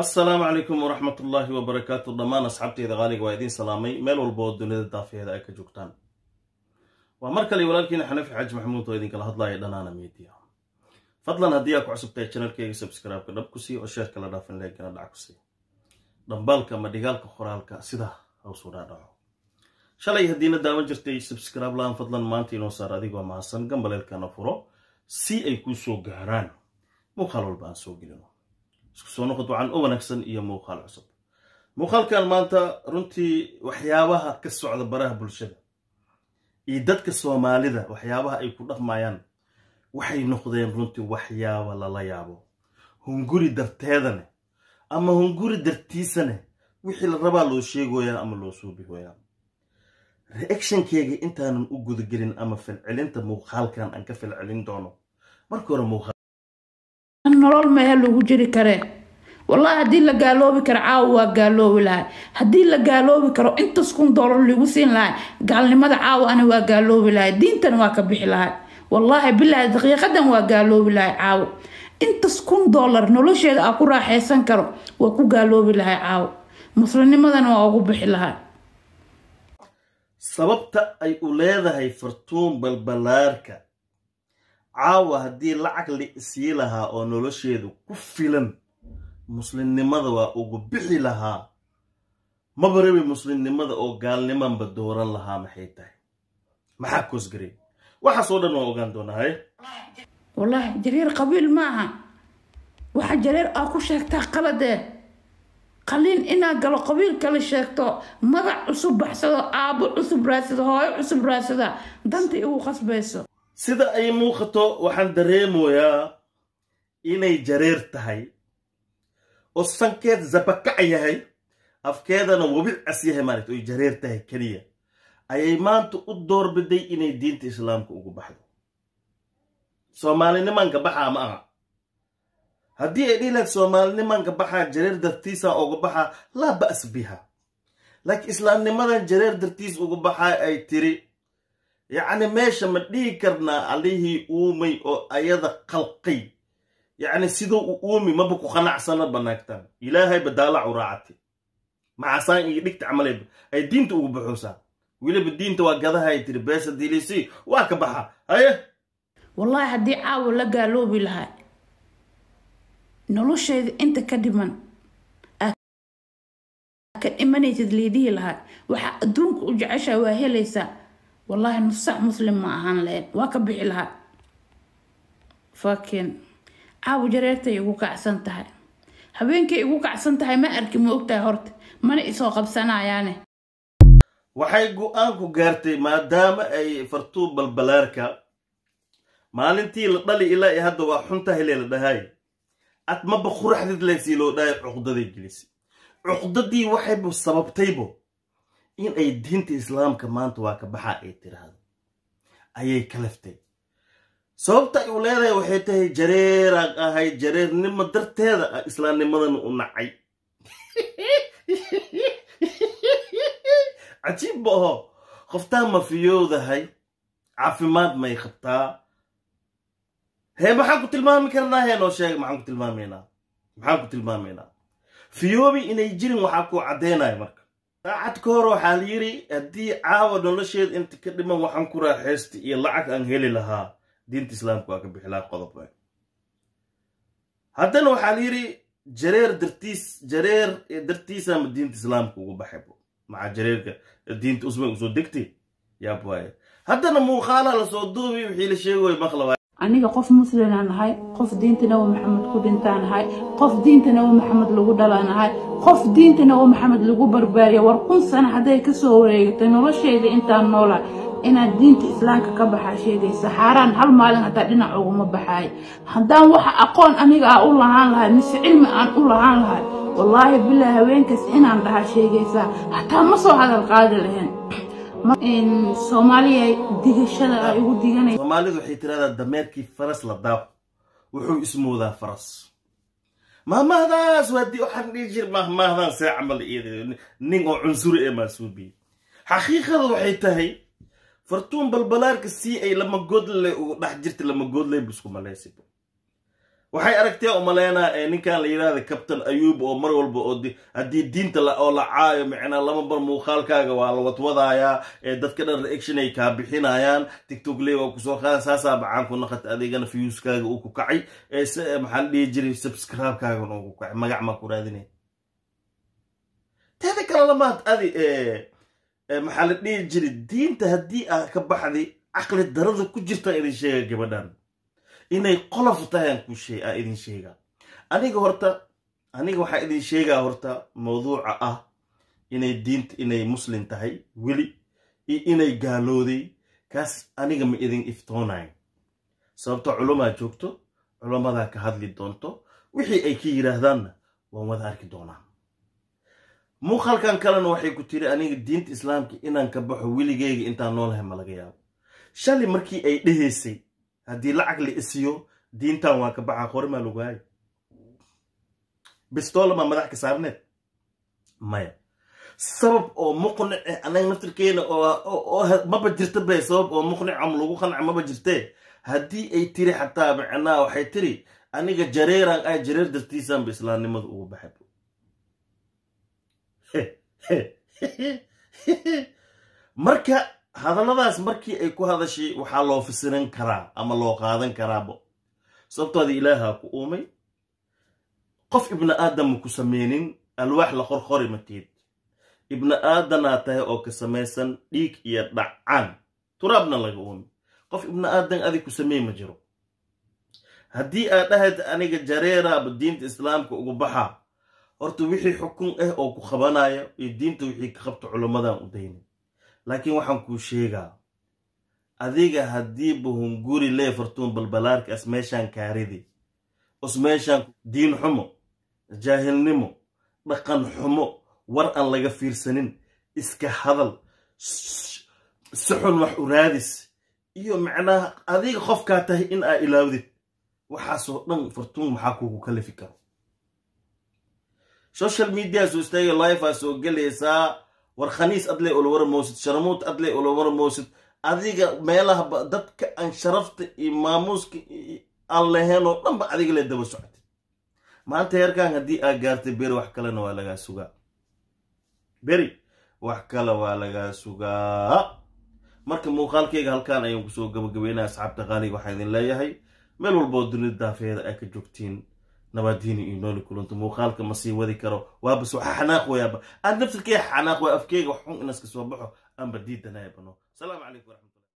assalaamu calaykum waraxmatullaahi wabarakaatu dhammaan asxaabteyda qaaliga waa idiin salaamay meel walba oo dunida daafaheeda ay ka joogtaan waa mar kale walaalkiina xanafi xaaji maxamuud oo idinkala hadlaaya dhanaana miidiya fadlan haddii aa ku cusubtahay janalkeyga sabskraibeka dhab ku sii oo sheerka la dhaafin leegana dhac ku sii dhambaalka ama dhigaalka qoraalka sidaa hawsuu dhaadhaco shalay haddiina daawan jirtay sabskraib la fadlan maanta inoo saar adigoo mahadsan gambaleelkana furo si ay kuu soo gaaraan muuqaal walba aan soo gelino isku soo noqo u wanaagsan iyo muuqaal cusub muuqaalkan maanta runtii waxyaabaha ka socda baraha bulshada iyo dadka soomaalida waxyaabaha ay ku dhaqmayaan waxay noqdeen runtii waxyaaba lala yaabo hunguri darteedane ama hunguri dartiisane wixii la rabaa loo sheegoyaa ama loo suubihoyaa reactionkeyga intaanan u gudagelin ama falcelinta muuqaalkan aan ka falcelin doono marka hore muuqaal nolol mehe lagu jiri karee wallaahi haddii la gaaloobi karo caawa waa gaaloobi lahay haddii la gaaloobi karo intas kun doolar ligu siin lahay gaalnimada caawa ana waa gaaloobi lahay diintan waa ka bixi lahay wallaahi bilaahi daqiiqadan waa gaaloobi lahay caawo intas kun doolar nolosheeda aa ku raaxaysan karo waa ku gaaloobi lahay caawo muslinimadana waa ugu bixi lahay sababta ay u leedahay fartuun balbalaarka caawa haddii lacag la isii lahaa oo nolosheedu ku filan muslimnimada waa ugu bixi lahaa maba rabi muslimnimada oo gaalnimanba dooran lahaa maxay tahay maxaa koosgareen waxaasoo dhan waan ogaan doonaa haye wallaahi jareer qabiil maaha aha waxaa jareer aa ku sheegtaa qaladee qaliin inaa galo qabiil kale sheegto madax cusub baxsado aabo cusub raadsado hooyo cusub raasada danta igu qasbayso sida ay muuqato waxaan dareemoyaa inay jareer tahay oo sankeed zabakac yahay afkeedana wabic cas yahay maaragta oy jareer tahay keliya ayay maanta u doorbiday inay diinta islaamka ugu baxdo soomaalinimanka baxaa ma aha haddii ay dhihi lahayd soomaalinimaanka baxaa jareer dartiisaa ah uga baxaa laa ba'as biha laakiin islaamnimadan jareer dartiis ugu baxaa ay tiri yacni meesha ma dhihi karnaa allihii uumay oo ayada qalqay yacni siduu u uumi maba ku qanacsana banaagtaan ilaahayba daalacu raacati macasaan iyo dhigta camaleyba ay diinta ugu baxoosaa weliba diinta waa gadahay tiri beesa dilisi waa ka baxa haye wallaahi haddii caawa la gaaloobi lahaa nolosheeda inta ka dhiman ka imanaysad liidhihi lahaa waxaa adduunka u jeceshaa waa helaysaa wallaahi nufsac muslim ma ahaan lahayn waa ka bixi lahaa fakin caabu jareertay igu kacsan tahay habeenkay igu kacsan tahay ma arki ma ogtahay horta mana isoo qabsanayaane waxay go-aanku gaartay maadaama ay fartuu balbalaarka maalintii la dhali ilaa i hadda waa xuntahay lee la dhahaay admaba quraxdid leysii loo dhahay cuqdaday gelisa cuqdadii waxaybu sababtaybo in ay diinta islaamka maanta waa ka baxa ay tiraahdo ayay ka laftay sababta uu leedahay waxay tahay jareeraan ahay jareernimo darteeda ah islaamnimadana u nacay cajiib ba aho qoftaa mafiyoodahay caafimaad may qabtaa hee maxaan ku tilmaami karnaa hee noo sheega maxaan ku tilmaamaynaa maxaan ku tilmaamaynaa fiyoobi inay jirin waxaa ku caddaynaya marka saacad ka hor waxaa yidhi haddii caawa nolosheed inta ka dhiman waxaan ku raaxaysta iyo lacag aan heli lahaa diinta islaamka waa ka bixi lahaa qodob haddana waxaa yidhi jareer dartiis jareer ma diinta islaamka ugu baxaybo macaa jareerka diinta usman usoo degtay yaab waaye haddana muuqaalaa lasoo duubi wixii la sheegi waay maqla aniga qof muslinaan ahay qof diinta nabi maxamed ku dhintaan ahay qof diinta nabi maxamed lagu dhalaan ahay qof diinta nabi maxamed lagu barbaariya war kun sano hadday kasoo wareegatay noloshayda intaan noolahay inaad diinta islaamka ka baxaa sheegaysa xaaraan hal maalin hataa dhinac uguma baxaayo haddaan wax aqoon aniga aa ah u lahaan lahay mise cilmi aan u lahaan lahay wallaahi bilaa haweenkaas inaan dhahaa sheegaysaa hataa ma soo hadal qaadi lahayn soomaaliya digashada ay ugu diganayso soomaalidu waxay tiradaa dameerkii faras la daaqo wuxuu ismoodaa faras mahmahdaas waadi waxaan dhihi jir mahmahdan see camal nin oo cunsuri ee maasuubi xaqiiqada waxay tahay fartuun balbalaarka si ay lama goodle ugu dhex jirta lama goodle busku malaysibo waxay aragtee umaleynaa eh, ninkan la yidhahda captain ayuub oo mar walba oo haddii diinta oo la caayo micnaa lama muuqaalkaaga waa la wadwadaayaa eh, dadka dhan reaction ay kaa bixinayaan tictok ley waa kusoo qaada saasaa bacaan ku adeegana fiuskaaga uu ku kacay eh, maxaa la dhihi jiray subscribekaagana uu ku kacay magac maa ku raadinay teeda kale lamaad adi maxaa la dhihi jiray diinta haddii aa ka baxday caqli darada ku jirta idin sheega gabadhan inay qolof dayaan ah, idin sheegaa aniga horta aniga waxaa idin sheegaa horta mawduuca ah inay diinta inay muslim tahay weli iyo inay gaalooday kaas aniga ma idin iftoonayn sababto culamaa joogto culammadaa ka hadli doonto wixii ay ka yidhaahdaanna waan wada arki doonaa muuqalkan kalena waxay ku tiri aniga diinta islaamka inaan ka baxo weligeyga intaan noolahay ma laga yaabo shalay markii ay dhehaysay haddii lacag la isiyo diintan waa ka baxaa qorimaa lagu haaya bistola maa madax ka saarneed maya sabab oo muqnic eh anaga naftirkeena maba jirta bay sabab oo muqnic am lagu qanca maba jirtee haddii ay tiri xataa micnaa waxay tiri aniga jareeran ah jareer dartiisaanba islaamnimada ugu baxay marka hadalladaas markii ay ku hadashay waxaa loo fasiran karaa ama loo qaadan karaabo sababtooda ilaaha ku uumay qof ibni aadam ma ku sameynin alwaax la qorqori mateed ibni aadanaa tahay oo ka samaysan dhiig iyo dhacan turaabna laga uumi qof ibni aadan adig ku sameey ma jiro haddii aad dhahayd aniga jareeraaba diinta islaamka ugu baxaa horta wixii xukun ah oo ku qabanaya iyo diinta wixii ka qabta culammadaan u dayna laakiin waxaan kuu sheegaa adiga haddii guri lee fartuun balbalaarkaas meeshaan kaaridi us meeshaan diin xumo jaahilnimo dhaqan xumo war aan laga fiirsanin iska hadal suxun wax u raadis iyo macnaha adiga qofkaa tahay in aa ilaawdid waxaasoo dhan fartuun maxaa kugu kalifi karo social mediaasoo istaagay soo gelaysaa war khaniis adley wara adlee ulawarmoosid sharamuud wara moosid adiga meelaha dadka aan sharafta iyo maamuuska aan lahayn oo dhanba adiga le daba socotay maanta heerkan haddii aa gaartay beri wax kalena waa lagaa sugaa beri wax kale waa lagaa sugaa marka muuqaalkayga halkaan ayaan kusoo gabagabeynaya asxaabta qaaliga waxaa idin leeyahay meel walboo dunida daafeeda ay ka joogtiin nabaadiini iyo nooli kulanto muuqaalka ma sii wadi karo waabas waxa xanaaq weyaaba aan naftirkee xanaaq way afkeyga xun inaska soo baxo aanba diidanaya salaamu calaykum